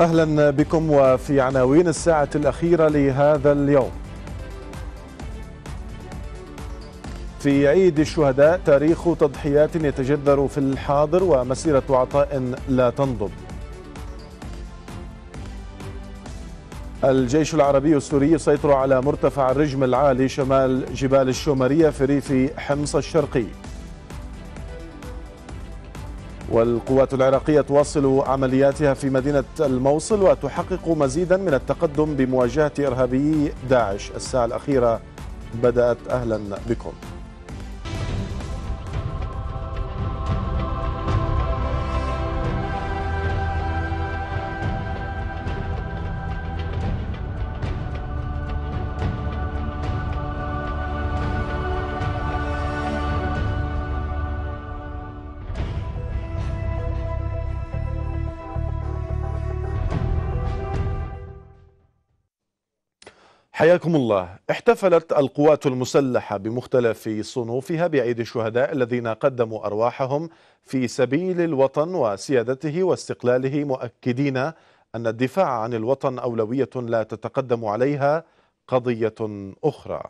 أهلا بكم وفي عناوين الساعة الأخيرة لهذا اليوم في عيد الشهداء تاريخ تضحيات يتجذر في الحاضر ومسيرة عطاء لا تنضب الجيش العربي السوري يسيطر على مرتفع الرجم العالي شمال جبال الشومرية في ريف حمص الشرقي والقوات العراقية تواصل عملياتها في مدينة الموصل وتحقق مزيدا من التقدم بمواجهة إرهابي داعش الساعة الأخيرة بدأت أهلا بكم حياكم الله احتفلت القوات المسلحة بمختلف صنوفها بعيد الشهداء الذين قدموا أرواحهم في سبيل الوطن وسيادته واستقلاله مؤكدين أن الدفاع عن الوطن أولوية لا تتقدم عليها قضية أخرى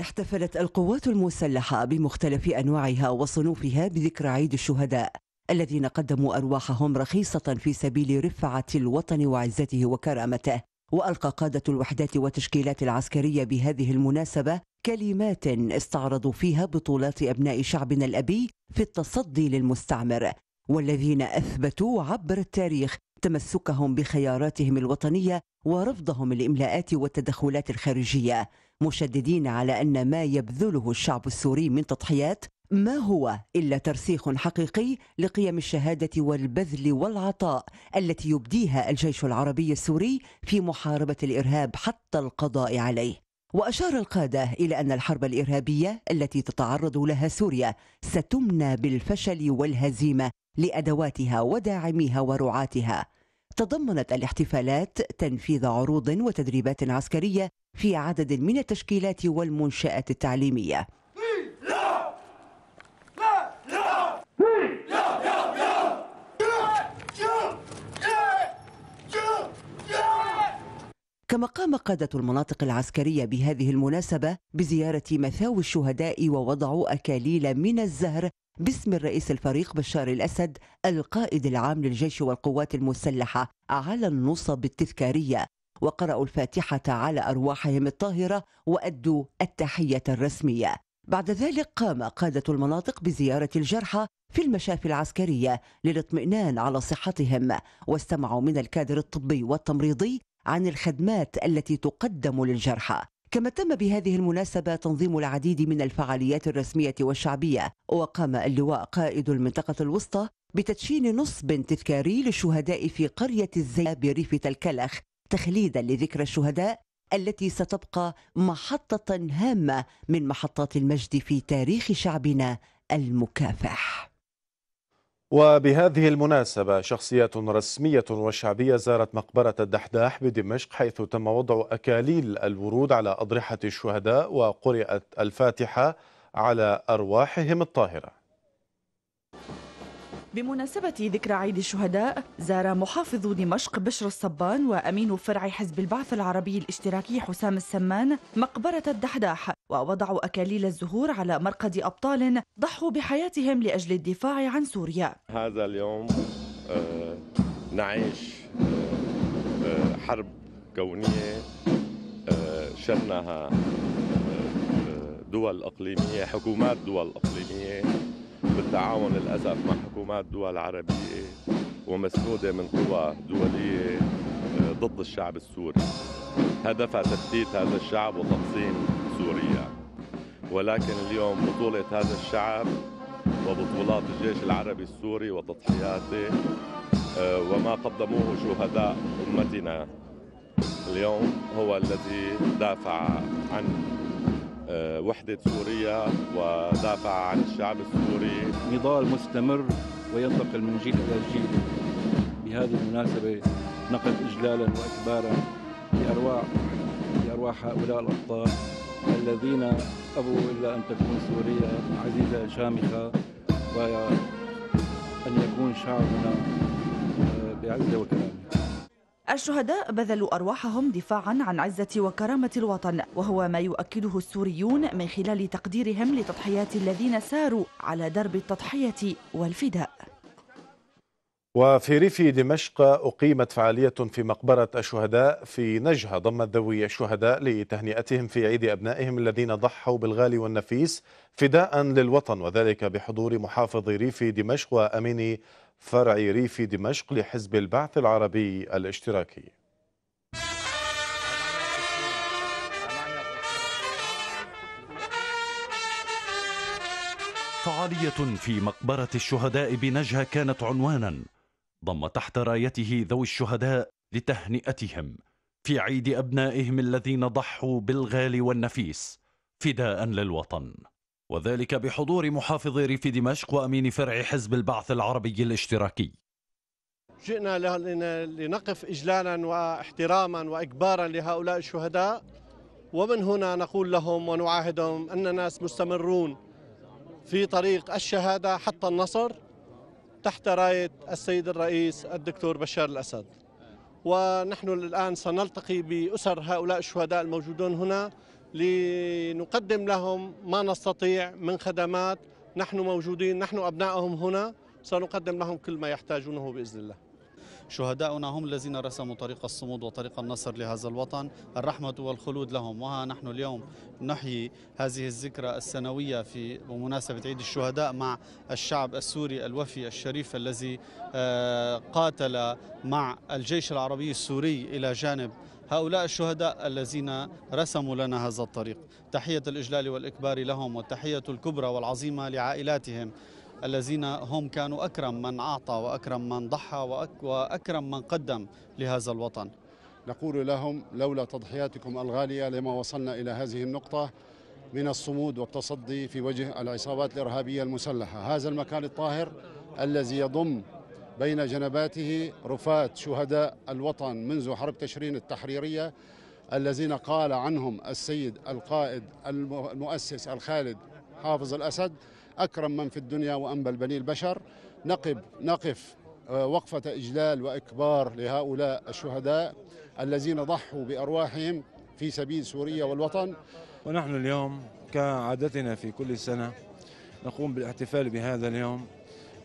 احتفلت القوات المسلحة بمختلف أنواعها وصنوفها بذكرى عيد الشهداء الذين قدموا أرواحهم رخيصة في سبيل رفعة الوطن وعزته وكرامته وألقى قادة الوحدات والتشكيلات العسكرية بهذه المناسبة كلمات استعرضوا فيها بطولات أبناء شعبنا الأبي في التصدي للمستعمر والذين أثبتوا عبر التاريخ تمسكهم بخياراتهم الوطنية ورفضهم الإملاءات والتدخلات الخارجية مشددين على أن ما يبذله الشعب السوري من تضحيات ما هو إلا ترسيخ حقيقي لقيم الشهادة والبذل والعطاء التي يبديها الجيش العربي السوري في محاربة الإرهاب حتى القضاء عليه وأشار القادة إلى أن الحرب الإرهابية التي تتعرض لها سوريا ستمنى بالفشل والهزيمة لأدواتها وداعميها ورعاتها تضمنت الاحتفالات تنفيذ عروض وتدريبات عسكرية في عدد من التشكيلات والمنشآت التعليمية كما قام قادة المناطق العسكرية بهذه المناسبة بزيارة مثاوي الشهداء ووضعوا أكاليل من الزهر باسم الرئيس الفريق بشار الأسد القائد العام للجيش والقوات المسلحة على النصب التذكارية وقرأوا الفاتحة على أرواحهم الطاهرة وأدوا التحية الرسمية بعد ذلك قام قادة المناطق بزيارة الجرحى في المشافي العسكرية للاطمئنان على صحتهم واستمعوا من الكادر الطبي والتمريضي عن الخدمات التي تقدم للجرحى كما تم بهذه المناسبة تنظيم العديد من الفعاليات الرسمية والشعبية وقام اللواء قائد المنطقة الوسطى بتدشين نصب تذكاري للشهداء في قرية الزي بريف تلكلخ تخليدا لذكرى الشهداء التي ستبقى محطة هامة من محطات المجد في تاريخ شعبنا المكافح وبهذه المناسبة شخصيات رسمية وشعبية زارت مقبرة الدحداح بدمشق حيث تم وضع أكاليل الورود على أضرحة الشهداء وقرأت الفاتحة على أرواحهم الطاهرة بمناسبة ذكرى عيد الشهداء زار محافظ دمشق بشر الصبان وأمين فرع حزب البعث العربي الاشتراكي حسام السمان مقبرة الدحداح ووضعوا أكاليل الزهور على مرقد أبطال ضحوا بحياتهم لأجل الدفاع عن سوريا هذا اليوم آه، نعيش آه، آه، حرب كونية شنها دول إقليمية حكومات دول إقليمية بالتعاون للأسف مع حكومات دول عربية ومسنودة من قوى دولية آه، ضد الشعب السوري هدفها تفتيت هذا الشعب وتقسيم سوريا ولكن اليوم بطولة هذا الشعب وبطولات الجيش العربي السوري وتضحياته آه، وما قدموه شهداء أمتنا اليوم هو الذي دافع عن آه، وحدة سوريا ودافع عن الشعب السوري نضال مستمر وينتقل من جيل إلى جيل بهذه المناسبة نقل إجلالا وإكبارا لأرواح لأرواح هؤلاء الأبطال الذين أبوا إلا أن تكون سوريا عزيزة شامخة وأن يكون شعبنا آه، بعزة وكرامة الشهداء بذلوا أرواحهم دفاعا عن عزة وكرامة الوطن وهو ما يؤكده السوريون من خلال تقديرهم لتضحيات الذين ساروا على درب التضحية والفداء وفي ريف دمشق أقيمت فعالية في مقبرة الشهداء في نجهة ضمت ذوي الشهداء لتهنئتهم في عيد أبنائهم الذين ضحوا بالغالي والنفيس فداء للوطن وذلك بحضور محافظ ريف دمشق وأمين فرع ريف دمشق لحزب البعث العربي الاشتراكي فعالية في مقبرة الشهداء بنجهة كانت عنوانا ضم تحت رايته ذوي الشهداء لتهنئتهم في عيد أبنائهم الذين ضحوا بالغالي والنفيس فداء للوطن وذلك بحضور محافظ ريف دمشق وأمين فرع حزب البعث العربي الاشتراكي جئنا لنقف إجلالا واحتراما وإكبارا لهؤلاء الشهداء ومن هنا نقول لهم ونعاهدهم ان الناس مستمرون في طريق الشهادة حتى النصر تحت راية السيد الرئيس الدكتور بشار الأسد ونحن الآن سنلتقي بأسر هؤلاء الشهداء الموجودون هنا لنقدم لهم ما نستطيع من خدمات نحن موجودين نحن أبنائهم هنا سنقدم لهم كل ما يحتاجونه بإذن الله شهداؤنا هم الذين رسموا طريق الصمود وطريق النصر لهذا الوطن الرحمة والخلود لهم وها نحن اليوم نحيي هذه الذكرى السنوية في بمناسبة عيد الشهداء مع الشعب السوري الوفي الشريف الذي آه، قاتل مع الجيش العربي السوري إلى جانب هؤلاء الشهداء الذين رسموا لنا هذا الطريق تحية الإجلال والإكبار لهم والتحية الكبرى والعظيمة لعائلاتهم الذين هم كانوا أكرم من أعطى وأكرم من ضحى وأكرم من قدم لهذا الوطن نقول لهم لولا تضحياتكم الغالية لما وصلنا إلى هذه النقطة من الصمود والتصدي في وجه العصابات الإرهابية المسلحة هذا المكان الطاهر الذي يضم بين جنباته رفات شهداء الوطن منذ حرب تشرين التحريرية الذين قال عنهم السيد القائد المؤسس الخالد حافظ الأسد أكرم من في الدنيا وأنبل بني البشر نقب نقف آه، وقفة إجلال وإكبار لهؤلاء الشهداء الذين ضحوا بأرواحهم في سبيل سوريا والوطن ونحن اليوم كعادتنا في كل سنة نقوم بالاحتفال بهذا اليوم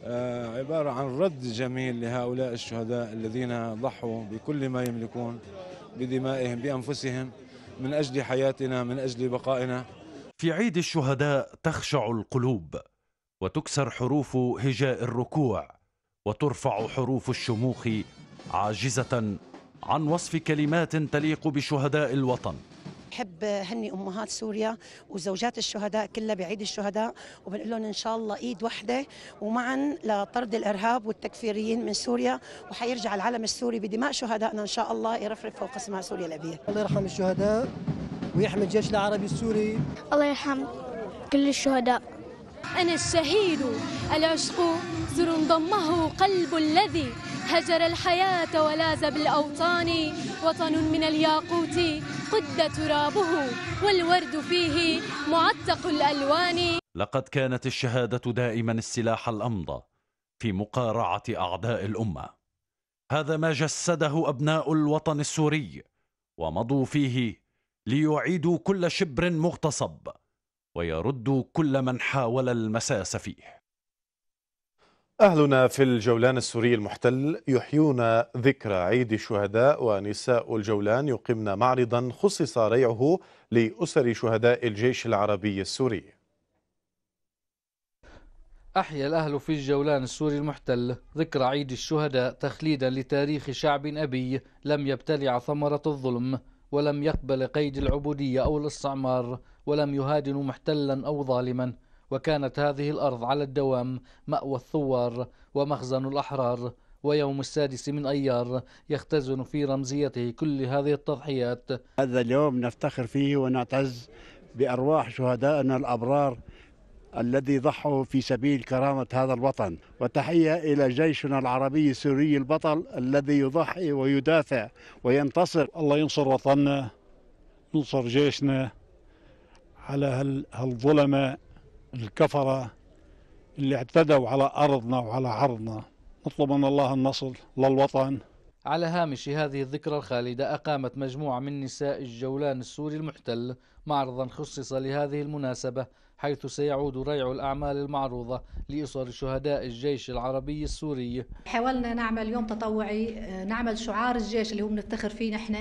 آه، عبارة عن رد جميل لهؤلاء الشهداء الذين ضحوا بكل ما يملكون بدمائهم بأنفسهم من أجل حياتنا من أجل بقائنا في عيد الشهداء تخشع القلوب وتكسر حروف هجاء الركوع وترفع حروف الشموخ عاجزة عن وصف كلمات تليق بشهداء الوطن بحب هني امهات سوريا وزوجات الشهداء كلها بعيد الشهداء وبنقول لهم ان شاء الله ايد وحده ومعا لطرد الارهاب والتكفيريين من سوريا وحيرجع العلم السوري بدماء شهدائنا ان شاء الله يرفرف فوق اسمها سوريا الابيه. الله يرحم الشهداء ويحمي الجيش العربي السوري. الله يرحم كل الشهداء. انا الشهيد العشق زر ضمه قلب الذي هجر الحياة ولاز بالأوطان وطن من الياقوت قد ترابه والورد فيه معتق الألوان لقد كانت الشهادة دائما السلاح الأمضى في مقارعة أعداء الأمة هذا ما جسده أبناء الوطن السوري ومضوا فيه ليعيدوا كل شبر مغتصب ويردوا كل من حاول المساس فيه أهلنا في الجولان السوري المحتل يحيون ذكرى عيد الشهداء ونساء الجولان يقمن معرضا خصص ريعه لأسر شهداء الجيش العربي السوري أحيا الأهل في الجولان السوري المحتل ذكرى عيد الشهداء تخليدا لتاريخ شعب أبي لم يبتلع ثمرة الظلم ولم يقبل قيد العبودية أو الاستعمار ولم يهادن محتلا أو ظالما وكانت هذه الأرض على الدوام مأوى الثوار ومخزن الأحرار ويوم السادس من أيار يختزن في رمزيته كل هذه التضحيات هذا اليوم نفتخر فيه ونعتز بأرواح شهدائنا الأبرار الذي ضحوا في سبيل كرامة هذا الوطن وتحية إلى جيشنا العربي السوري البطل الذي يضحي ويدافع وينتصر الله ينصر وطننا ينصر جيشنا على هالظلمة الكفرة اللي اعتدوا على أرضنا وعلى عرضنا نطلب من الله النصر للوطن على هامش هذه الذكرى الخالدة أقامت مجموعة من نساء الجولان السوري المحتل معرضا خصص لهذه المناسبة حيث سيعود ريع الأعمال المعروضة لأسر شهداء الجيش العربي السوري حاولنا نعمل يوم تطوعي آه، نعمل شعار الجيش اللي هو بنفتخر فيه نحن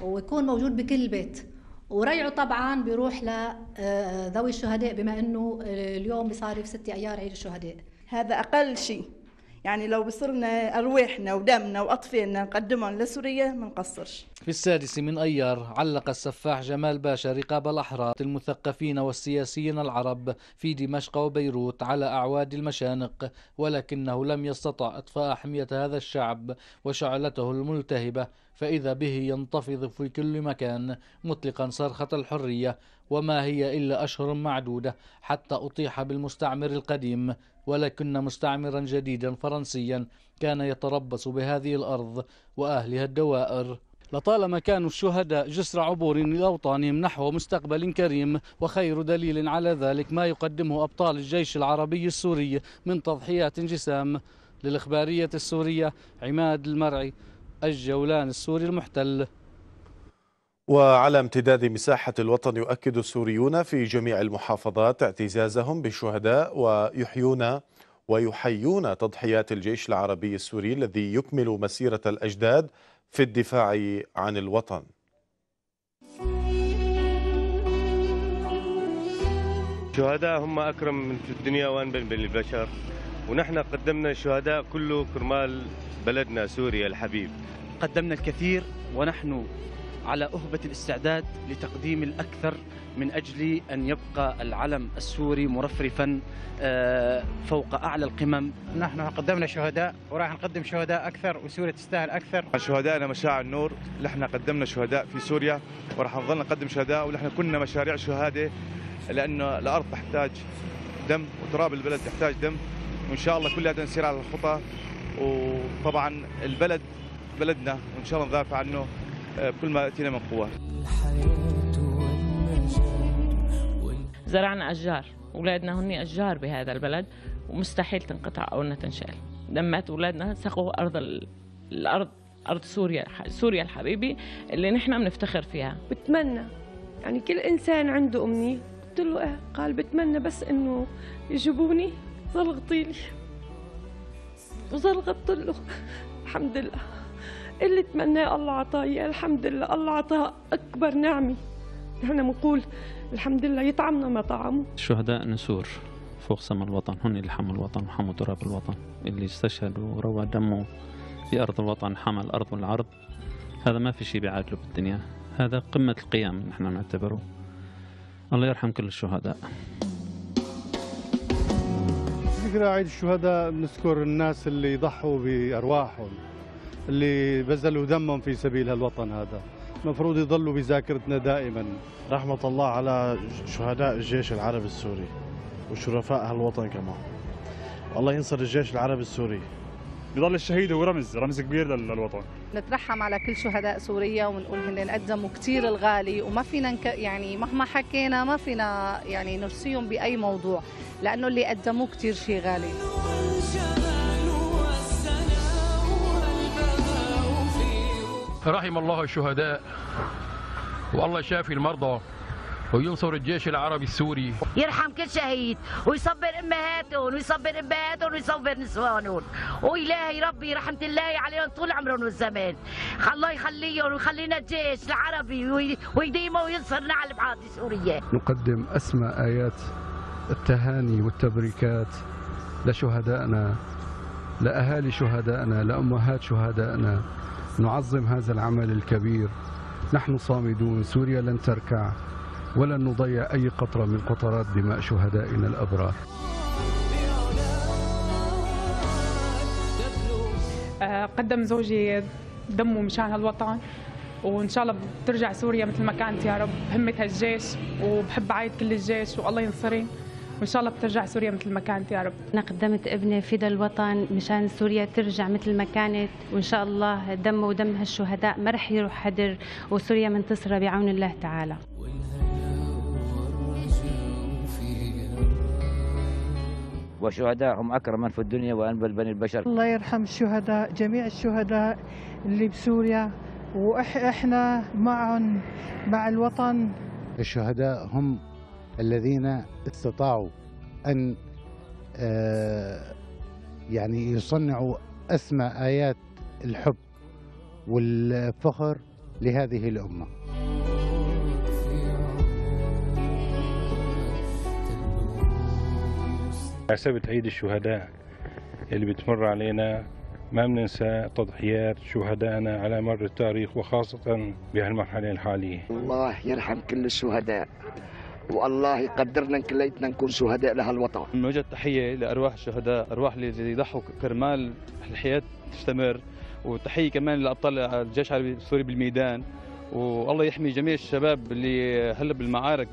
ويكون موجود بكل بيت وريعه طبعا بيروح لذوي آه، الشهداء بما انه آه، اليوم بصارف ستة ايار عيد الشهداء هذا اقل شيء يعني لو بصيرنا ارواحنا ودمنا واطفالنا نقدمهم لسوريا ما نقصرش. في السادس من ايار علق السفاح جمال باشا رقاب الاحرار المثقفين والسياسيين العرب في دمشق وبيروت على اعواد المشانق ولكنه لم يستطع اطفاء حميه هذا الشعب وشعلته الملتهبه فإذا به ينتفض في كل مكان مطلقا صرخة الحرية وما هي إلا أشهر معدودة حتى أطيح بالمستعمر القديم ولكن مستعمرا جديدا فرنسيا كان يتربص بهذه الأرض وأهلها الدوائر لطالما كانوا الشهداء جسر عبور لأوطانهم نحو مستقبل كريم وخير دليل على ذلك ما يقدمه أبطال الجيش العربي السوري من تضحيات جسام للإخبارية السورية عماد المرعي الجولان السوري المحتل وعلى امتداد مساحة الوطن يؤكد السوريون في جميع المحافظات اعتزازهم بالشهداء ويحيون ويحيون تضحيات الجيش العربي السوري الذي يكمل مسيرة الأجداد في الدفاع عن الوطن شهداء هم أكرم في الدنيا وأنبن بالبشر ونحن قدمنا شهداء كله كرمال بلدنا سوريا الحبيب قدمنا الكثير ونحن على أهبة الاستعداد لتقديم الأكثر من أجل أن يبقى العلم السوري مرفرفا آه، فوق أعلى القمم نحن قدمنا شهداء وراح نقدم شهداء أكثر وسوريا تستاهل أكثر شهدائنا مشاعر النور نحن قدمنا شهداء في سوريا وراح نظل نقدم شهداء ونحن كنا مشاريع شهادة لأن الأرض تحتاج دم وتراب البلد تحتاج دم وان شاء الله كلها تنسير على الخطى وطبعا البلد بلدنا وان شاء الله ندافع عنه آه، بكل ما اتينا من قوه زرعنا اشجار اولادنا هن اشجار بهذا البلد ومستحيل تنقطع او انها تنشال دمت اولادنا سقوا ارض الارض ارض سوريا سوريا الحبيبي اللي نحن بنفتخر فيها بتمنى يعني كل انسان عنده امنيه قلت له إيه؟ قال بتمنى بس انه يجيبوني زلغطيلي وزلغطت له الحمد لله اللي تمناه الله عطاه الحمد لله الله عطاه اكبر نعمه نحن بنقول الحمد لله يطعمنا ما طعمه الشهداء نسور فوق سما الوطن هن اللي حموا الوطن وحموا تراب الوطن اللي استشهدوا وروى دمه في أرض الوطن حمى الأرض والعرض هذا ما في شيء بيعادله بالدنيا هذا قمة القيام نحن نعتبره الله يرحم كل الشهداء ذكرى عيد الشهداء نذكر الناس اللي ضحوا بأرواحهم اللي بذلوا دمهم في سبيل هالوطن هذا المفروض يضلوا بذاكرتنا دائما رحمة الله على شهداء الجيش العربي السوري وشرفاء هالوطن كمان الله ينصر الجيش العربي السوري بيضل الشهيد هو رمز رمز كبير للوطن نترحم على كل شهداء سوريا ونقول هن قدموا كثير الغالي وما فينا نك... يعني مهما حكينا ما فينا يعني نرسيهم باي موضوع لانه اللي قدموه كثير شيء غالي رحم الله الشهداء والله شافي المرضى وينصر الجيش العربي السوري يرحم كل شهيد ويصبر امهاتهم ويصبر امهاتهم ويصبر نسوانهم والهي ربي رحمه الله عليهم طول عمرهم والزمان الله يخليهم ويخلينا الجيش العربي ويديمه وينصرنا على البعاد السوريه نقدم اسمى ايات التهاني والتبريكات لشهدائنا لاهالي شهدائنا لامهات شهدائنا نعظم هذا العمل الكبير نحن صامدون سوريا لن تركع ولن نضيع أي قطرة من قطرات دماء شهدائنا الأبرار آه، قدم زوجي دمه مشان هالوطن وان شاء الله بترجع سوريا مثل ما كانت يا رب همة هالجيش وبحب عايد كل الجيش والله ينصري وان شاء الله بترجع سوريا مثل ما كانت يا رب انا قدمت ابني فدا الوطن مشان سوريا ترجع مثل ما كانت وان شاء الله دمه ودم هالشهداء ما رح يروح هدر وسوريا منتصره بعون الله تعالى وشهداء هم أكرم من في الدنيا وأنبل بني البشر الله يرحم الشهداء جميع الشهداء اللي بسوريا وإحنا معهم مع الوطن الشهداء هم الذين استطاعوا أن آه، يعني يصنعوا أسمى آيات الحب والفخر لهذه الأمة عسابة عيد الشهداء اللي بتمر علينا ما بننسى تضحيات شهدائنا على مر التاريخ وخاصة بهالمرحلة الحالية الله يرحم كل الشهداء والله يقدرنا كليتنا نكون شهداء لهالوطن نوجه التحية لأرواح الشهداء أرواح اللي ضحوا كرمال الحياة تستمر وتحية كمان لأبطال الجيش السوري بالميدان والله يحمي جميع الشباب اللي هلا بالمعارك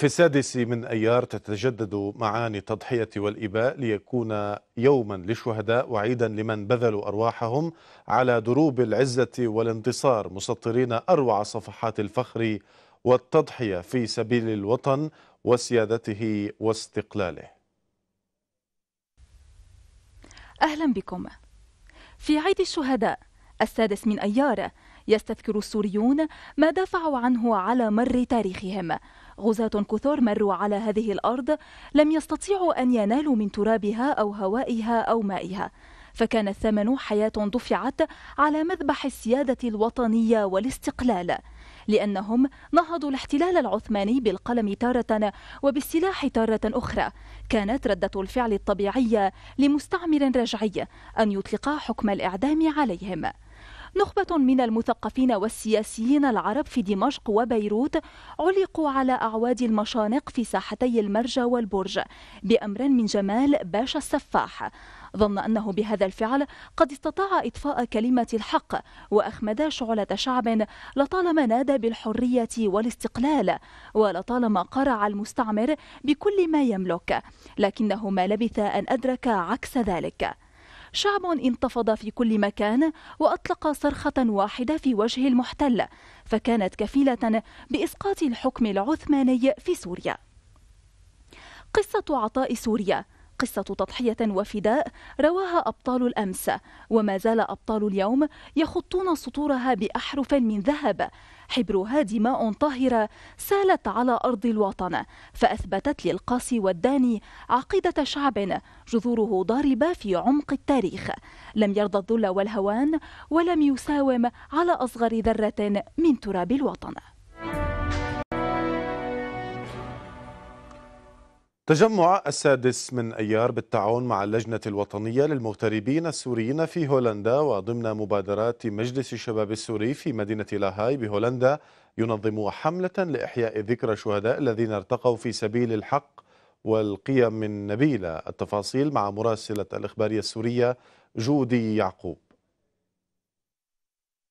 في السادس من أيار تتجدد معاني التضحية والإباء ليكون يوما للشهداء وعيدا لمن بذلوا أرواحهم على دروب العزة والانتصار مسطرين أروع صفحات الفخر والتضحية في سبيل الوطن وسيادته واستقلاله أهلا بكم في عيد الشهداء السادس من أيار يستذكر السوريون ما دافعوا عنه على مر تاريخهم غزاة كثر مروا على هذه الأرض لم يستطيعوا أن ينالوا من ترابها أو هوائها أو مائها فكان الثمن حياة دفعت على مذبح السيادة الوطنية والاستقلال لأنهم نهضوا الاحتلال العثماني بالقلم تارة وبالسلاح تارة أخرى كانت ردة الفعل الطبيعية لمستعمر رجعي أن يطلق حكم الإعدام عليهم نخبة من المثقفين والسياسيين العرب في دمشق وبيروت علقوا على أعواد المشانق في ساحتي المرجى والبرج بأمر من جمال باشا السفاح ظن أنه بهذا الفعل قد استطاع إطفاء كلمة الحق وأخمد شعلة شعب لطالما نادى بالحرية والاستقلال ولطالما قرع المستعمر بكل ما يملك لكنه ما لبث أن أدرك عكس ذلك شعب انتفض في كل مكان وأطلق صرخة واحدة في وجه المحتل فكانت كفيلة بإسقاط الحكم العثماني في سوريا قصة عطاء سوريا قصة تضحية وفداء رواها أبطال الأمس وما زال أبطال اليوم يخطون سطورها بأحرف من ذهب حبرها دماء طاهرة سالت على أرض الوطن فأثبتت للقاسي والداني عقيدة شعب جذوره ضاربة في عمق التاريخ لم يرضى الذل والهوان ولم يساوم على أصغر ذرة من تراب الوطن تجمع السادس من أيار بالتعاون مع اللجنة الوطنية للمغتربين السوريين في هولندا وضمن مبادرات مجلس الشباب السوري في مدينة لاهاي بهولندا ينظم حملة لإحياء ذكرى الشهداء الذين ارتقوا في سبيل الحق والقيم النبيلة التفاصيل مع مراسلة الإخبارية السورية جودي يعقوب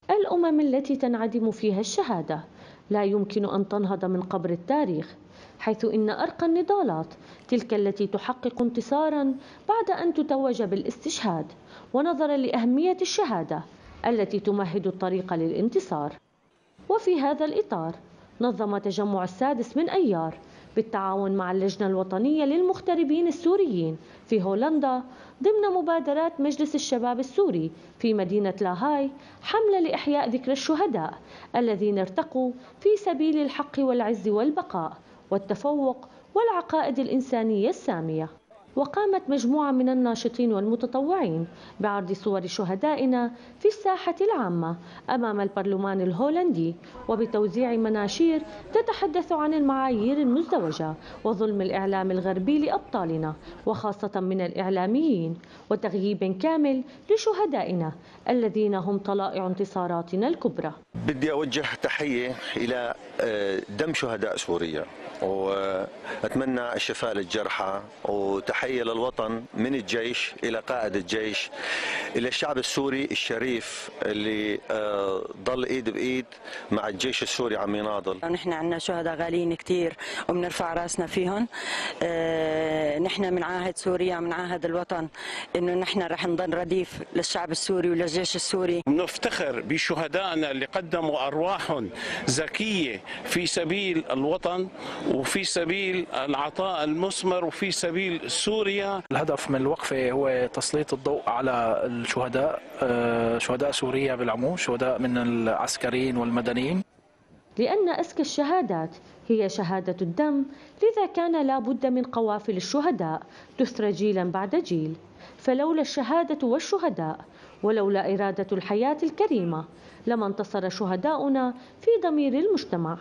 الأمم التي تنعدم فيها الشهادة لا يمكن أن تنهض من قبر التاريخ حيث إن أرقى النضالات تلك التي تحقق انتصارا بعد أن تتوج بالاستشهاد ونظرا لأهمية الشهادة التي تمهد الطريق للانتصار وفي هذا الإطار نظم تجمع السادس من أيار بالتعاون مع اللجنة الوطنية للمغتربين السوريين في هولندا ضمن مبادرات مجلس الشباب السوري في مدينة لاهاي حملة لإحياء ذكرى الشهداء الذين ارتقوا في سبيل الحق والعز والبقاء والتفوق والعقائد الإنسانية السامية وقامت مجموعة من الناشطين والمتطوعين بعرض صور شهدائنا في الساحة العامة أمام البرلمان الهولندي وبتوزيع مناشير تتحدث عن المعايير المزدوجة وظلم الإعلام الغربي لأبطالنا وخاصة من الإعلاميين وتغييب كامل لشهدائنا الذين هم طلائع انتصاراتنا الكبرى بدي أوجه تحية إلى آه، دم شهداء سوريا واتمنى الشفاء للجرحى وتحيه للوطن من الجيش الى قائد الجيش الى الشعب السوري الشريف اللي ضل آه، ايد بايد مع الجيش السوري عم يناضل نحن عندنا شهداء غاليين كثير وبنرفع راسنا فيهم آه، نحن بنعاهد سوريا بنعاهد الوطن انه نحن رح نضل رديف للشعب السوري وللجيش السوري نفتخر بشهدائنا اللي قدموا ارواحهم زكيه في سبيل الوطن وفي سبيل العطاء المثمر وفي سبيل سوريا الهدف من الوقفة هو تسليط الضوء على الشهداء آه، شهداء سوريا بالعموم شهداء من العسكريين والمدنيين لأن أسك الشهادات هي شهادة الدم لذا كان لا بد من قوافل الشهداء تثرى جيلا بعد جيل فلولا الشهادة والشهداء ولولا إرادة الحياة الكريمة لما انتصر شهداؤنا في ضمير المجتمع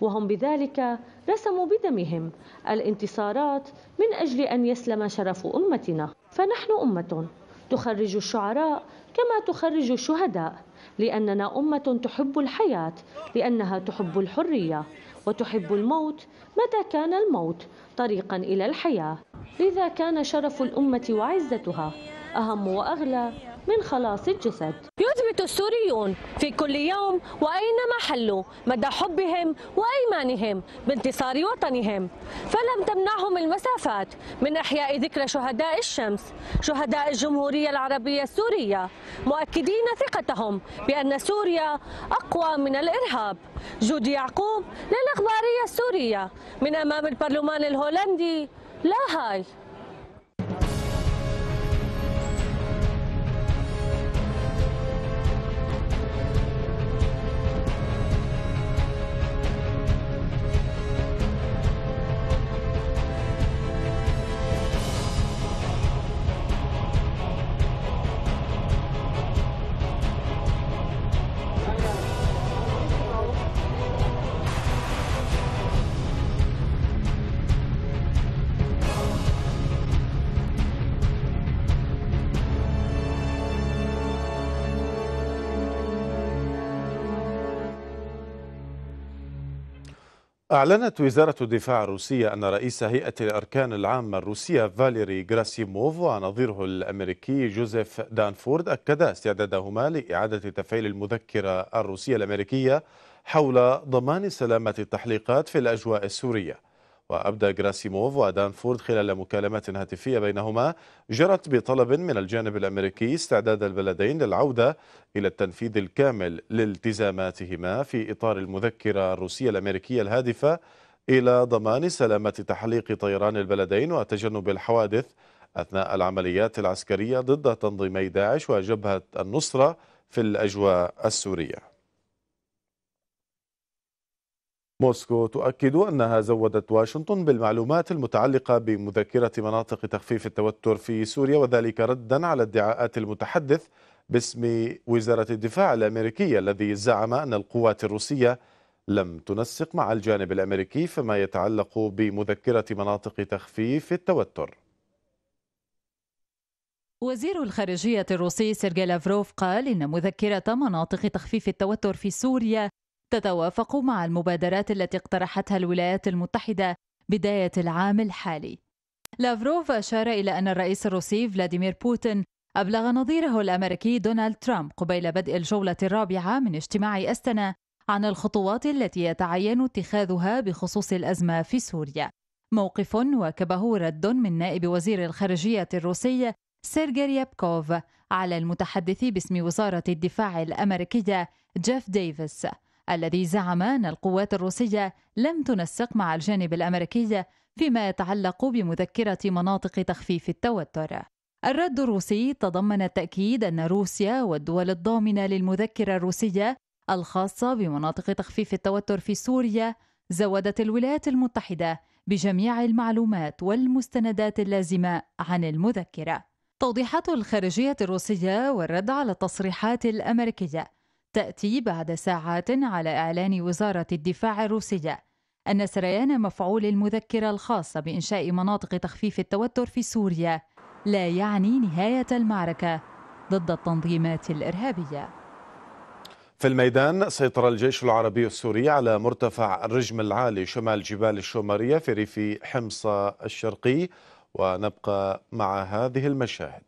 وهم بذلك رسموا بدمهم الانتصارات من اجل ان يسلم شرف امتنا فنحن امه تخرج الشعراء كما تخرج الشهداء لاننا امه تحب الحياه لانها تحب الحريه وتحب الموت متى كان الموت طريقا الى الحياه لذا كان شرف الامه وعزتها اهم واغلى من خلاص الجسد يثبت السوريون في كل يوم وأينما حلوا مدى حبهم وأيمانهم بانتصار وطنهم فلم تمنعهم المسافات من إحياء ذكرى شهداء الشمس شهداء الجمهورية العربية السورية مؤكدين ثقتهم بأن سوريا أقوى من الإرهاب جود يعقوب للأخبارية السورية من أمام البرلمان الهولندي لا هاي أعلنت وزارة الدفاع الروسية أن رئيس هيئة الأركان العامة الروسية فاليري غراسيموف ونظيره الأمريكي جوزيف دانفورد أكدا استعدادهما لإعادة تفعيل المذكرة الروسية الأمريكية حول ضمان سلامة التحليقات في الأجواء السورية وأبدى جراسيموف ودانفورد خلال مكالمة هاتفية بينهما جرت بطلب من الجانب الأمريكي استعداد البلدين للعودة إلى التنفيذ الكامل لالتزاماتهما في إطار المذكرة الروسية الأمريكية الهادفة إلى ضمان سلامة تحليق طيران البلدين وتجنب الحوادث أثناء العمليات العسكرية ضد تنظيمي داعش وجبهة النصرة في الأجواء السورية موسكو تؤكد أنها زودت واشنطن بالمعلومات المتعلقة بمذكرة مناطق تخفيف التوتر في سوريا وذلك ردا على ادعاءات المتحدث باسم وزارة الدفاع الأمريكية الذي زعم أن القوات الروسية لم تنسق مع الجانب الأمريكي فيما يتعلق بمذكرة مناطق تخفيف التوتر وزير الخارجية الروسي سيرجي لافروف قال إن مذكرة مناطق تخفيف التوتر في سوريا تتوافق مع المبادرات التي اقترحتها الولايات المتحدة بداية العام الحالي. لافروف أشار إلى أن الرئيس الروسي فلاديمير بوتين أبلغ نظيره الأمريكي دونالد ترامب قبيل بدء الجولة الرابعة من اجتماع أستنا عن الخطوات التي يتعين اتخاذها بخصوص الأزمة في سوريا. موقف واكبه رد من نائب وزير الخارجية الروسي سيرجي يابكوف على المتحدث باسم وزارة الدفاع الأمريكية جيف ديفيس الذي زعم أن القوات الروسية لم تنسق مع الجانب الأمريكي فيما يتعلق بمذكرة مناطق تخفيف التوتر. الرد الروسي تضمن التأكيد أن روسيا والدول الضامنة للمذكرة الروسية الخاصة بمناطق تخفيف التوتر في سوريا زودت الولايات المتحدة بجميع المعلومات والمستندات اللازمة عن المذكرة. توضيحات الخارجية الروسية والرد على التصريحات الأمريكية تأتي بعد ساعات على إعلان وزارة الدفاع الروسية أن سريان مفعول المذكرة الخاصة بإنشاء مناطق تخفيف التوتر في سوريا لا يعني نهاية المعركة ضد التنظيمات الإرهابية في الميدان سيطر الجيش العربي السوري على مرتفع الرجم العالي شمال جبال الشومرية في ريف حمص الشرقي ونبقى مع هذه المشاهد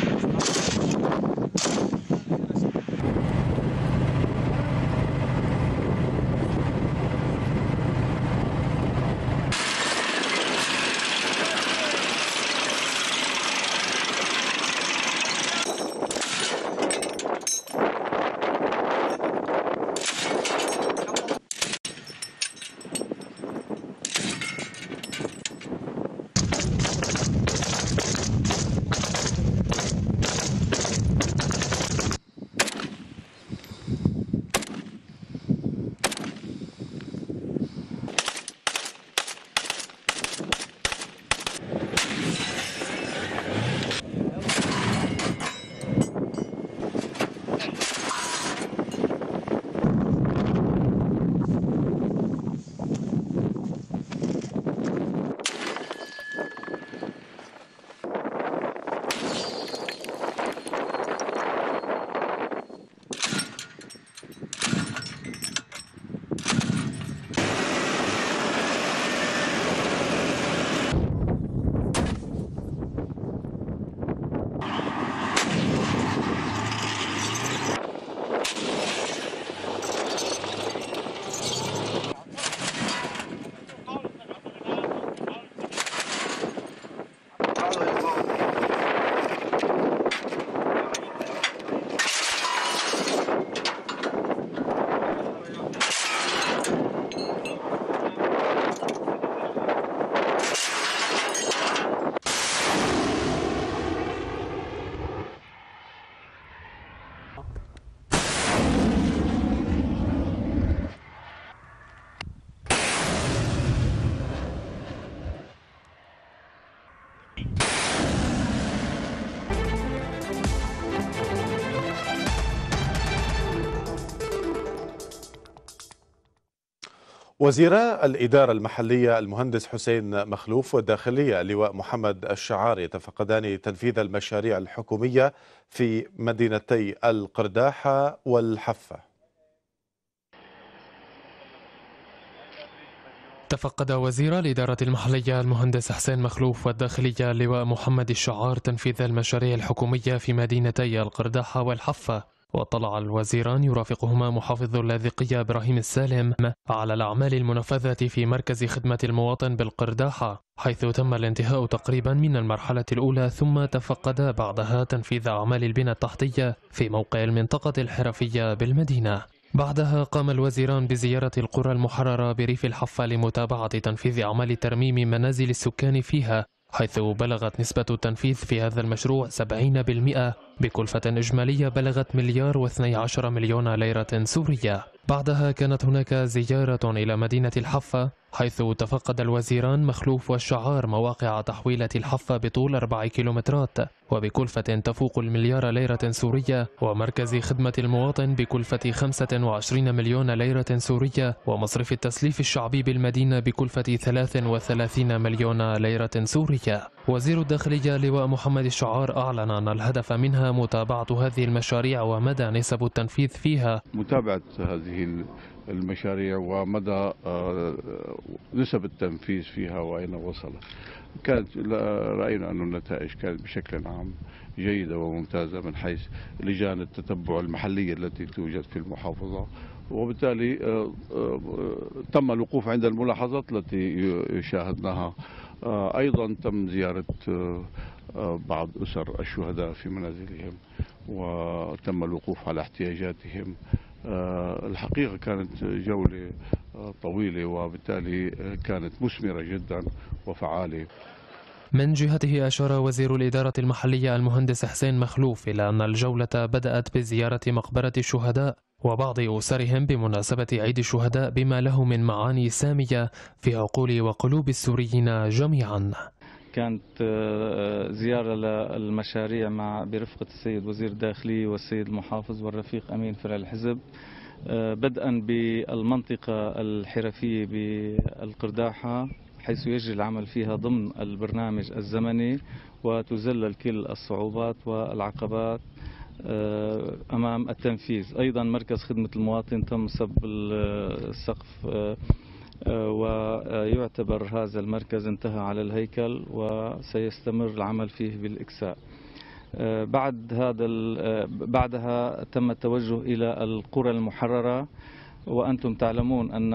وزيرا الإدارة المحلية المهندس حسين مخلوف والداخلية اللواء محمد الشعار يتفقدان تنفيذ المشاريع الحكومية في مدينتي القرداحة والحفة تفقد وزير الإدارة المحلية المهندس حسين مخلوف والداخلية اللواء محمد الشعار تنفيذ المشاريع الحكومية في مدينتي القرداحة والحفة وطلع الوزيران يرافقهما محافظ اللاذقية إبراهيم السالم على الأعمال المنفذة في مركز خدمة المواطن بالقرداحة حيث تم الانتهاء تقريبا من المرحلة الأولى ثم تفقدا بعدها تنفيذ أعمال البنى التحتية في موقع المنطقة الحرفية بالمدينة بعدها قام الوزيران بزيارة القرى المحررة بريف الحفة لمتابعة تنفيذ أعمال ترميم منازل السكان فيها حيث بلغت نسبة التنفيذ في هذا المشروع 70% بكلفة إجمالية بلغت مليار و12 مليون ليرة سورية بعدها كانت هناك زيارة إلى مدينة الحفة حيث تفقد الوزيران مخلوف والشعار مواقع تحويلة الحفة بطول أربع كيلومترات وبكلفة تفوق المليار ليرة سورية ومركز خدمة المواطن بكلفة 25 مليون ليرة سورية ومصرف التسليف الشعبي بالمدينة بكلفة 33 مليون ليرة سورية وزير الداخلية لواء محمد الشعار أعلن أن الهدف منها متابعة هذه المشاريع ومدى نسب التنفيذ فيها متابعة هذه المشاريع ومدى آه، نسب التنفيذ فيها وأين وصلت كانت رأينا أن النتائج كانت بشكل عام جيدة وممتازة من حيث لجان التتبع المحلية التي توجد في المحافظة وبالتالي آه، آه، تم الوقوف عند الملاحظات التي شاهدناها أيضا تم زيارة بعض أسر الشهداء في منازلهم وتم الوقوف على احتياجاتهم آه، الحقيقة كانت جولة آه، طويلة وبالتالي آه، كانت مثمرة جدا وفعالة من جهته أشار وزير الإدارة المحلية المهندس حسين مخلوف إلى أن الجولة بدأت بزيارة مقبرة الشهداء وبعض أسرهم بمناسبة عيد الشهداء بما له من معاني سامية في عقول وقلوب السوريين جميعاً كانت آه، آه، زيارة للمشاريع مع برفقة السيد وزير الداخلية والسيد المحافظ والرفيق أمين فرع الحزب آه، بدءا بالمنطقة الحرفية بالقرداحة حيث يجري العمل فيها ضمن البرنامج الزمني وتذلل كل الصعوبات والعقبات امام التنفيذ ايضا مركز خدمه المواطن تم سب السقف آه، ويعتبر هذا المركز انتهى على الهيكل وسيستمر العمل فيه بالإكساء آه، بعد هذا آه، بعدها تم التوجه إلى القرى المحررة وأنتم تعلمون أن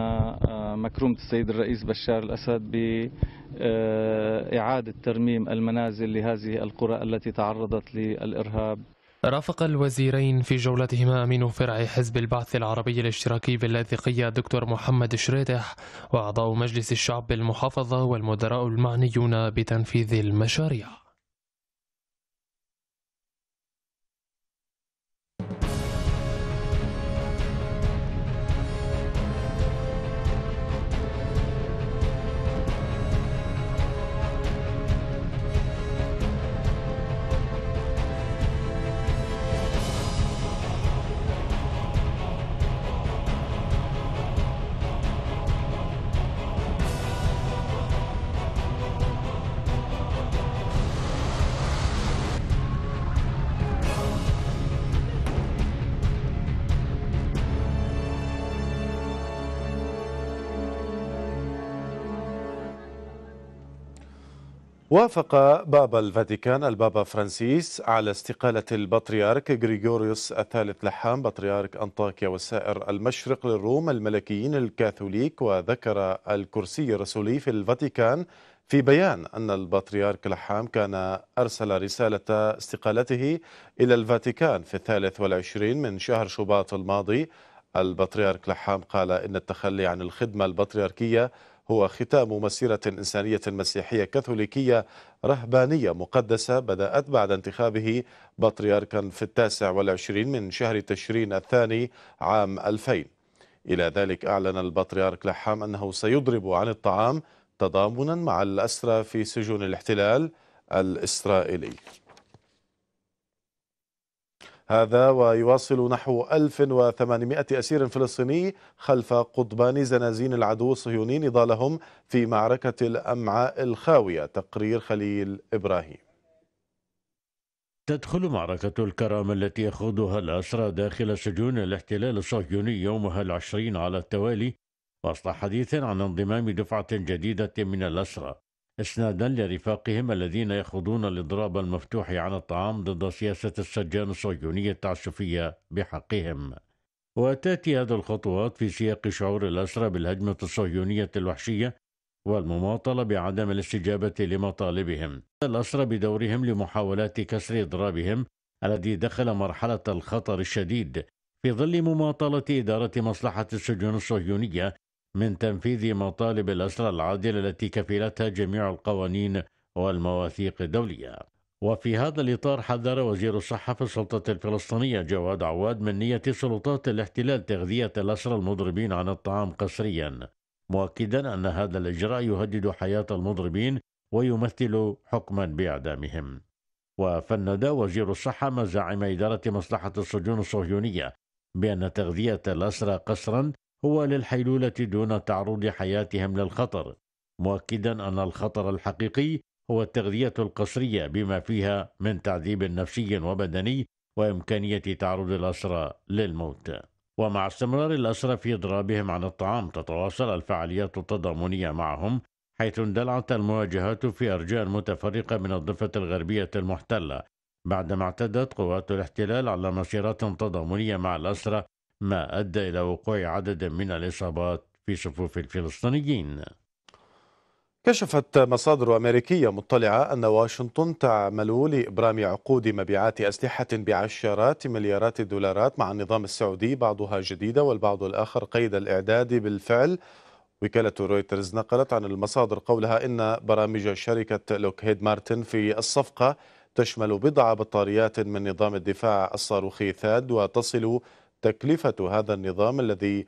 مكرومة السيد الرئيس بشار الأسد بإعادة ترميم المنازل لهذه القرى التي تعرضت للإرهاب رافق الوزيرين في جولتهما أمين فرع حزب البعث العربي الاشتراكي باللاذقية دكتور محمد شريدح وأعضاء مجلس الشعب بالمحافظة والمدراء المعنيون بتنفيذ المشاريع وافق بابا الفاتيكان البابا فرانسيس على استقالة البطريرك غريغوريوس الثالث لحام بطريرك أنطاكيا وسائر المشرق للروم الملكيين الكاثوليك وذكر الكرسي الرسولي في الفاتيكان في بيان أن البطريرك لحام كان أرسل رسالة استقالته إلى الفاتيكان في الثالث والعشرين من شهر شباط الماضي البطريرك لحام قال إن التخلي عن الخدمة البطريركية هو ختام مسيرة إنسانية مسيحية كاثوليكية رهبانية مقدسة بدأت بعد انتخابه بطريركا في التاسع والعشرين من شهر تشرين الثاني عام 2000 إلى ذلك أعلن البطريرك لحام أنه سيضرب عن الطعام تضامنا مع الأسرى في سجون الاحتلال الإسرائيلي هذا ويواصل نحو 1800 أسير فلسطيني خلف قضبان زنازين العدو الصهيوني نضالهم في معركة الأمعاء الخاوية تقرير خليل إبراهيم تدخل معركة الكرامة التي يخوضها الأسرى داخل سجون الاحتلال الصهيوني يومها العشرين على التوالي وسط حديث عن انضمام دفعة جديدة من الأسرى إسنادا لرفاقهم الذين يخوضون الإضراب المفتوح عن الطعام ضد سياسة السجان الصهيونية التعسفية بحقهم وتأتي هذه الخطوات في سياق شعور الأسرى بالهجمة الصهيونية الوحشية والمماطلة بعدم الاستجابة لمطالبهم الأسرى بدورهم لمحاولات كسر إضرابهم الذي دخل مرحلة الخطر الشديد في ظل مماطلة إدارة مصلحة السجون الصهيونية من تنفيذ مطالب الأسرة العادلة التي كفلتها جميع القوانين والمواثيق الدولية وفي هذا الإطار حذر وزير الصحة في السلطة الفلسطينية جواد عواد من نية سلطات الاحتلال تغذية الأسرى المضربين عن الطعام قسريا مؤكدا أن هذا الإجراء يهدد حياة المضربين ويمثل حكما بإعدامهم وفند وزير الصحة مزاعم إدارة مصلحة السجون الصهيونية بأن تغذية الأسرى قسرا هو للحيلولة دون تعرض حياتهم للخطر مؤكدا أن الخطر الحقيقي هو التغذية القسرية بما فيها من تعذيب نفسي وبدني وإمكانية تعرض الأسرى للموت ومع استمرار الأسرى في إضرابهم عن الطعام تتواصل الفعاليات التضامنية معهم حيث اندلعت المواجهات في أرجاء متفرقة من الضفة الغربية المحتلة بعدما اعتدت قوات الاحتلال على مسيرات تضامنية مع الأسرى ما أدى إلى وقوع عدد من الإصابات في صفوف الفلسطينيين كشفت مصادر أمريكية مطلعة أن واشنطن تعمل لإبرام عقود مبيعات أسلحة بعشرات مليارات الدولارات مع النظام السعودي بعضها جديدة والبعض الآخر قيد الإعداد بالفعل وكالة رويترز نقلت عن المصادر قولها إن برامج شركة لوكهيد مارتن في الصفقة تشمل بضع بطاريات من نظام الدفاع الصاروخي ثاد وتصل تكلفة هذا النظام الذي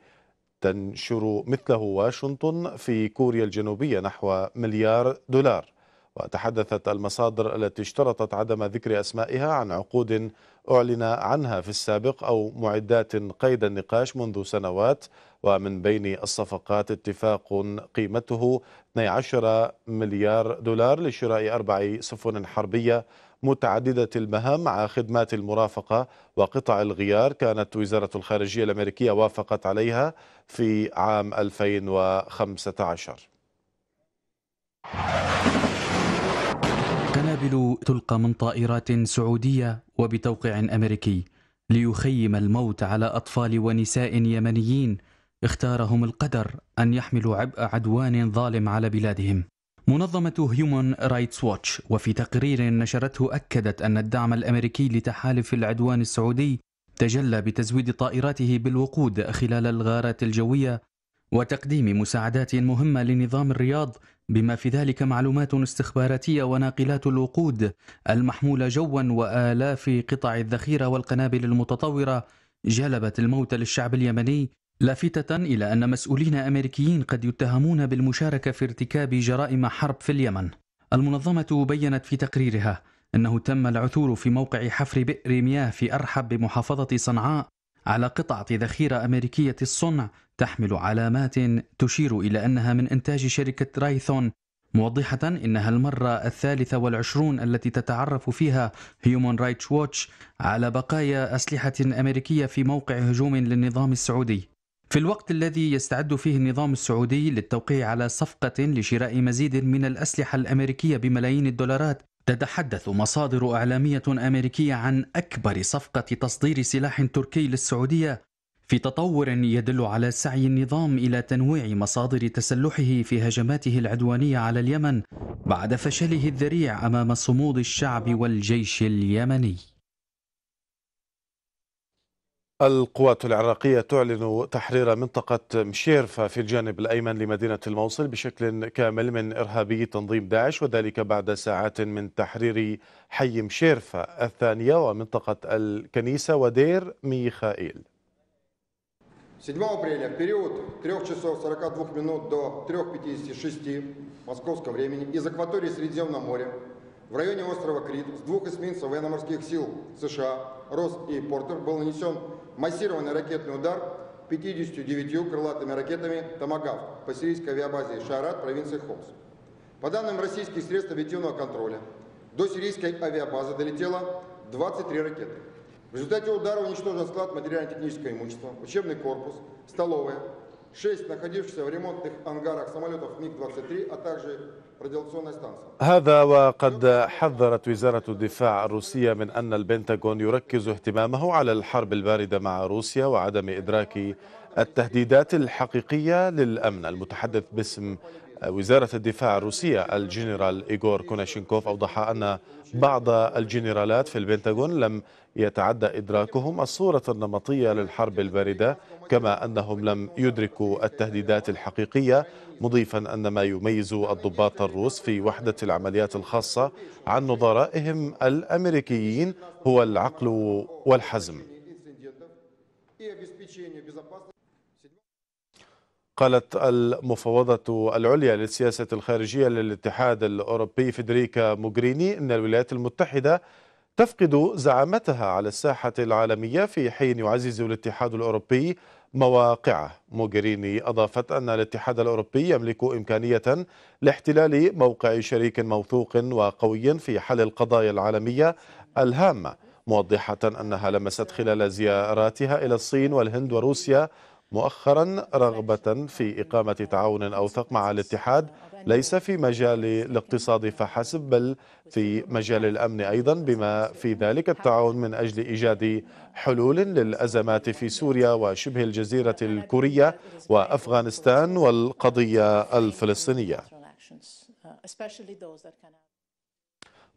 تنشر مثله واشنطن في كوريا الجنوبية نحو مليار دولار وتحدثت المصادر التي اشترطت عدم ذكر أسمائها عن عقود أعلن عنها في السابق أو معدات قيد النقاش منذ سنوات ومن بين الصفقات اتفاق قيمته 12 مليار دولار لشراء أربع سفن حربية متعددة المهام مع خدمات المرافقة وقطع الغيار كانت وزارة الخارجية الأمريكية وافقت عليها في عام 2015 قنابل تلقى من طائرات سعودية وبتوقيع أمريكي ليخيم الموت على أطفال ونساء يمنيين اختارهم القدر أن يحملوا عبء عدوان ظالم على بلادهم منظمة هيومن رايتس ووتش وفي تقرير نشرته أكدت أن الدعم الأمريكي لتحالف العدوان السعودي تجلى بتزويد طائراته بالوقود خلال الغارات الجوية وتقديم مساعدات مهمة لنظام الرياض بما في ذلك معلومات استخباراتية وناقلات الوقود المحمولة جوا وآلاف قطع الذخيرة والقنابل المتطورة جلبت الموت للشعب اليمني لافتة إلى أن مسؤولين أمريكيين قد يتهمون بالمشاركة في ارتكاب جرائم حرب في اليمن المنظمة بيّنت في تقريرها أنه تم العثور في موقع حفر بئر مياه في أرحب بمحافظة صنعاء على قطعة ذخيرة أمريكية الصنع تحمل علامات تشير إلى أنها من إنتاج شركة رايثون موضحة إنها المرة الثالثة والعشرون التي تتعرف فيها هيومن رايتش ووتش على بقايا أسلحة أمريكية في موقع هجوم للنظام السعودي في الوقت الذي يستعد فيه النظام السعودي للتوقيع على صفقة لشراء مزيد من الأسلحة الأمريكية بملايين الدولارات تتحدث مصادر إعلامية أمريكية عن أكبر صفقة تصدير سلاح تركي للسعودية في تطور يدل على سعي النظام إلى تنويع مصادر تسلحه في هجماته العدوانية على اليمن بعد فشله الذريع أمام صمود الشعب والجيش اليمني القوات العراقية تعلن تحرير منطقة مشيرفة في الجانب الأيمن لمدينة الموصل بشكل كامل من إرهابي تنظيم داعش وذلك بعد ساعات من تحرير حي مشيرفة الثانية ومنطقة الكنيسة ودير ميخائيل 7 апреля период 3 часов 42 минут до 3.56 московского времени из акватории Средиземного моря в районе острова Крит с двух эсминцев военно-морских сил США «Рос» и «Портер» был нанесен массированный ракетный удар 59 крылатыми ракетами «Томагав» по сирийской авиабазе Шарат, провинции Хомс. По данным российских средств объективного контроля, до сирийской авиабазы долетело 23 ракеты. В результате удара уничтожен склад материально-технического имущества, учебный корпус, столовая, 6 находившихся в ремонтных ангарах самолетов МиГ-23, а также هذا وقد حذرت وزارة الدفاع الروسية من أن البنتاغون يركز اهتمامه على الحرب الباردة مع روسيا وعدم إدراك التهديدات الحقيقية للأمن المتحدث باسم وزارة الدفاع الروسية الجنرال إيغور كوناشينكوف أوضح أن بعض الجنرالات في البنتاغون لم يتعدى إدراكهم الصورة النمطية للحرب الباردة كما أنهم لم يدركوا التهديدات الحقيقية مضيفا أن ما يميز الضباط الروس في وحدة العمليات الخاصة عن نظرائهم الأمريكيين هو العقل والحزم قالت المفوضة العليا للسياسة الخارجية للاتحاد الأوروبي فيدريكا موغريني أن الولايات المتحدة تفقد زعامتها على الساحة العالمية في حين يعزز الاتحاد الأوروبي مواقعه موغريني أضافت أن الاتحاد الأوروبي يملك إمكانية لاحتلال موقع شريك موثوق وقوي في حل القضايا العالمية الهامة موضحة أنها لمست خلال زياراتها إلى الصين والهند وروسيا مؤخرا رغبة في إقامة تعاون أوثق مع الاتحاد ليس في مجال الاقتصاد فحسب بل في مجال الأمن أيضا بما في ذلك التعاون من أجل إيجاد حلول للأزمات في سوريا وشبه الجزيرة الكورية وأفغانستان والقضية الفلسطينية uh,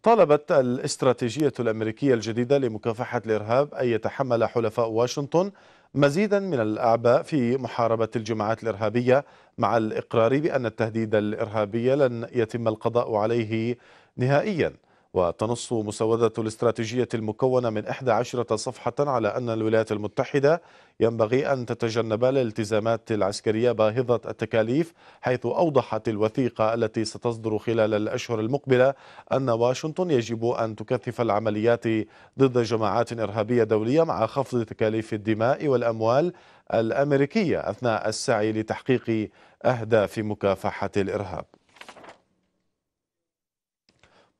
طالبت الاستراتيجية الأمريكية الجديدة لمكافحة الإرهاب أن يتحمل حلفاء واشنطن مزيدا من الأعباء في محاربة الجماعات الإرهابية مع الإقرار بأن التهديد الإرهابي لن يتم القضاء عليه نهائياً وتنص مسودة الاستراتيجية المكونة من 11 صفحة على أن الولايات المتحدة ينبغي أن تتجنب الالتزامات العسكرية باهظة التكاليف حيث أوضحت الوثيقة التي ستصدر خلال الأشهر المقبلة أن واشنطن يجب أن تكثف العمليات ضد جماعات إرهابية دولية مع خفض تكاليف الدماء والأموال الأمريكية أثناء السعي لتحقيق أهداف مكافحة الإرهاب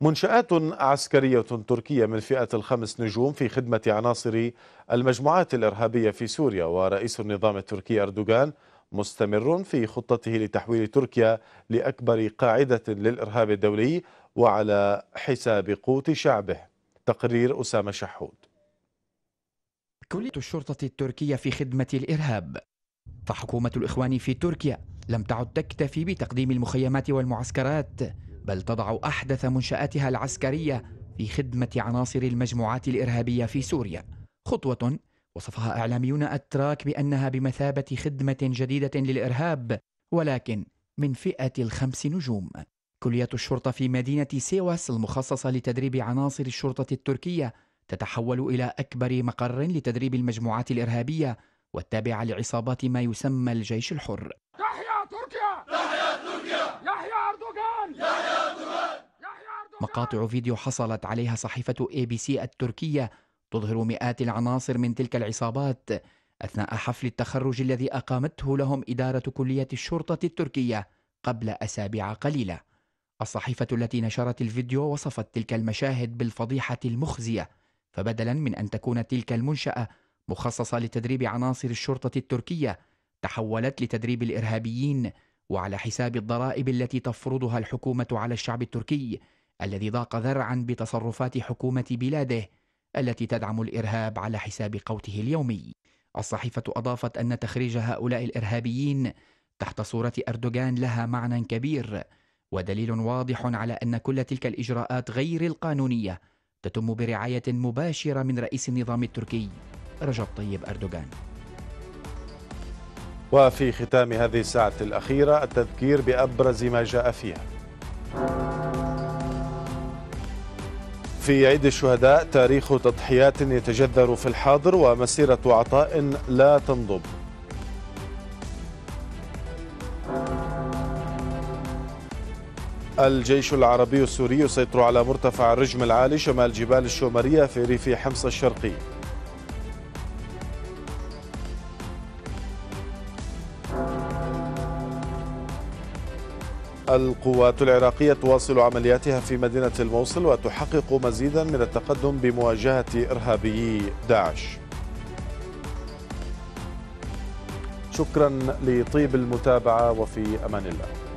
منشآت عسكرية تركية من فئة الخمس نجوم في خدمة عناصر المجموعات الإرهابية في سوريا ورئيس النظام التركي أردوغان مستمر في خطته لتحويل تركيا لأكبر قاعدة للإرهاب الدولي وعلى حساب قوت شعبه تقرير أسامة شحود كلية الشرطة التركية في خدمة الإرهاب فحكومة الإخوان في تركيا لم تعد تكتفي بتقديم المخيمات والمعسكرات بل تضع أحدث منشآتها العسكرية في خدمة عناصر المجموعات الإرهابية في سوريا خطوة وصفها إعلاميون أتراك بأنها بمثابة خدمة جديدة للإرهاب ولكن من فئة الخمس نجوم كلية الشرطة في مدينة سيواس المخصصة لتدريب عناصر الشرطة التركية تتحول إلى أكبر مقر لتدريب المجموعات الإرهابية والتابعة لعصابات ما يسمى الجيش الحر تحيا تركيا تحيا مقاطع فيديو حصلت عليها صحيفة اي بي سي التركية تظهر مئات العناصر من تلك العصابات أثناء حفل التخرج الذي أقامته لهم إدارة كلية الشرطة التركية قبل أسابيع قليلة الصحيفة التي نشرت الفيديو وصفت تلك المشاهد بالفضيحة المخزية فبدلا من أن تكون تلك المنشأة مخصصة لتدريب عناصر الشرطة التركية تحولت لتدريب الإرهابيين وعلى حساب الضرائب التي تفرضها الحكومة على الشعب التركي الذي ضاق ذرعا بتصرفات حكومة بلاده التي تدعم الإرهاب على حساب قوته اليومي الصحيفة أضافت أن تخريج هؤلاء الإرهابيين تحت صورة أردوغان لها معنى كبير ودليل واضح على أن كل تلك الإجراءات غير القانونية تتم برعاية مباشرة من رئيس النظام التركي رجب طيب أردوغان وفي ختام هذه الساعة الأخيرة التذكير بأبرز ما جاء فيها في عيد الشهداء تاريخ تضحيات يتجذر في الحاضر ومسيرة عطاء لا تنضب الجيش العربي السوري يسيطر على مرتفع الرجم العالي شمال جبال الشومرية في ريف حمص الشرقي القوات العراقية تواصل عملياتها في مدينة الموصل وتحقق مزيدا من التقدم بمواجهة إرهابي داعش شكرا لطيب المتابعة وفي أمان الله